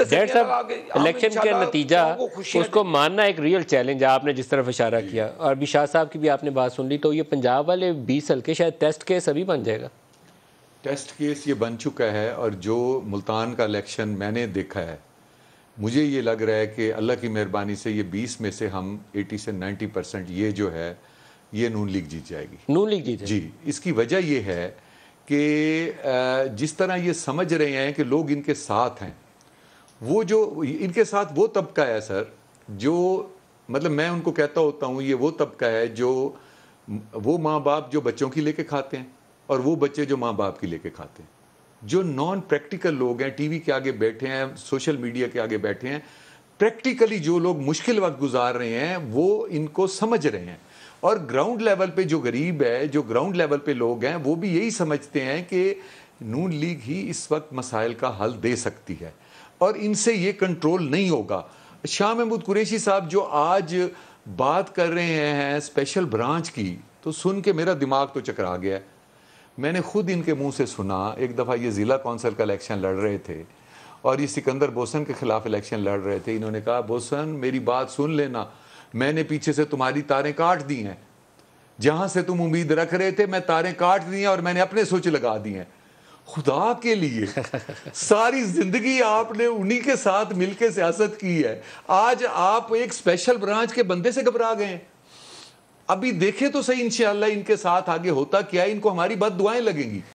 डेढ़ इलेक्शन का नतीजा उसको मानना एक रियल चैलेंज है आपने जिस तरफ इशारा किया और अभी शाह साहब की भी आपने बात सुन ली तो ये पंजाब वाले बीस हल्के शायद टेस्ट केस अभी बन जाएगा टेस्ट केस ये बन चुका है और जो मुल्तान का इलेक्शन मैंने देखा है मुझे ये लग रहा है कि अल्लाह की मेहरबानी से ये 20 में से हम 80 से 90 परसेंट ये जो है ये नून लीग जीत जाएगी नून लीग जीत जी इसकी वजह ये है कि जिस तरह ये समझ रहे हैं कि लोग इनके साथ हैं वो जो इनके साथ वो तबका है सर जो मतलब मैं उनको कहता होता हूँ ये वो तबका है जो वो माँ बाप जो बच्चों की लेके खाते हैं और वो बच्चे जो माँ बाप की लेके खाते हैं जो नॉन प्रैक्टिकल लोग हैं टीवी के आगे बैठे हैं सोशल मीडिया के आगे बैठे हैं प्रैक्टिकली जो लोग मुश्किल वक्त गुजार रहे हैं वो इनको समझ रहे हैं और ग्राउंड लेवल पे जो गरीब है जो ग्राउंड लेवल पे लोग हैं वो भी यही समझते हैं कि नून लीग ही इस वक्त मसाइल का हल दे सकती है और इनसे ये कंट्रोल नहीं होगा शाह महमूद कुरेशी साहब जो आज बात कर रहे हैं स्पेशल ब्रांच की तो सुन के मेरा दिमाग तो चकरा गया है मैंने खुद इनके मुंह से सुना एक दफ़ा ये ज़िला कौंसल का इलेक्शन लड़ रहे थे और ये सिकंदर बोसन के ख़िलाफ़ इलेक्शन लड़ रहे थे इन्होंने कहा बोसन मेरी बात सुन लेना मैंने पीछे से तुम्हारी तारें काट दी हैं जहाँ से तुम उम्मीद रख रहे थे मैं तारें काट दी हैं और मैंने अपने सोच लगा दी हैं खुदा के लिए सारी जिंदगी आपने उन्हीं के साथ मिलकर सियासत की है आज आप एक स्पेशल ब्रांच के बंदे से घबरा गए अभी देखे तो सही इंशाल्लाह इनके साथ आगे होता क्या इनको हमारी बद दुआएं लगेंगी